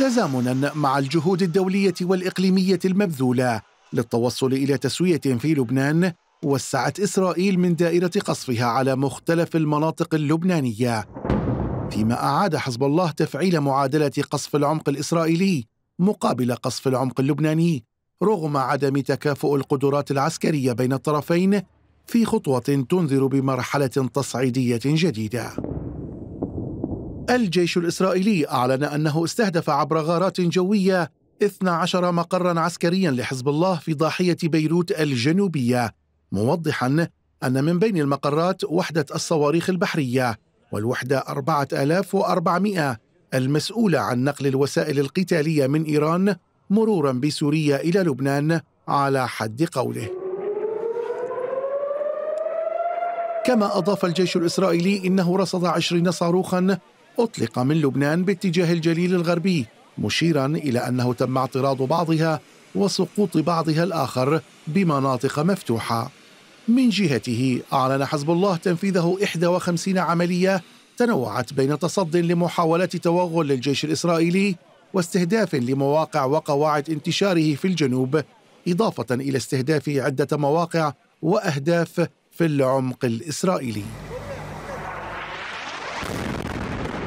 تزامنا مع الجهود الدوليه والاقليميه المبذوله للتوصل الى تسويه في لبنان وسعت اسرائيل من دائره قصفها على مختلف المناطق اللبنانيه فيما اعاد حزب الله تفعيل معادله قصف العمق الاسرائيلي مقابل قصف العمق اللبناني رغم عدم تكافؤ القدرات العسكريه بين الطرفين في خطوه تنذر بمرحله تصعيديه جديده الجيش الإسرائيلي أعلن أنه استهدف عبر غارات جوية 12 مقرا عسكريا لحزب الله في ضاحية بيروت الجنوبية موضحا أن من بين المقرات وحدة الصواريخ البحرية والوحدة 4400 المسؤولة عن نقل الوسائل القتالية من إيران مرورا بسوريا إلى لبنان على حد قوله كما أضاف الجيش الإسرائيلي إنه رصد عشرين صاروخا أطلق من لبنان باتجاه الجليل الغربي مشيرا إلى أنه تم اعتراض بعضها وسقوط بعضها الآخر بمناطق مفتوحة من جهته أعلن حزب الله تنفيذه 51 عملية تنوعت بين تصد لمحاولات توغل للجيش الإسرائيلي واستهداف لمواقع وقواعد انتشاره في الجنوب إضافة إلى استهداف عدة مواقع وأهداف في العمق الإسرائيلي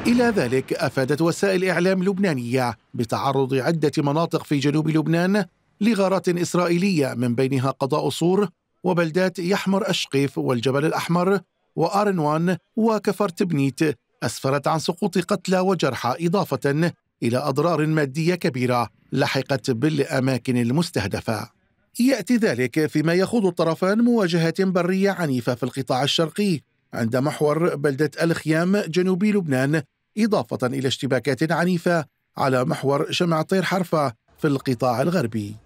إلى ذلك أفادت وسائل إعلام لبنانية بتعرض عدة مناطق في جنوب لبنان لغارات إسرائيلية من بينها قضاء صور وبلدات يحمر أشقيف والجبل الأحمر وآرنوان وكفر تبنيت أسفرت عن سقوط قتلى وجرحى إضافة إلى أضرار مادية كبيرة لحقت بالأماكن المستهدفة يأتي ذلك فيما يخوض الطرفان مواجهات برية عنيفة في القطاع الشرقي عند محور بلدة الخيام جنوبي لبنان إضافة إلى اشتباكات عنيفة على محور شمع طير حرفة في القطاع الغربي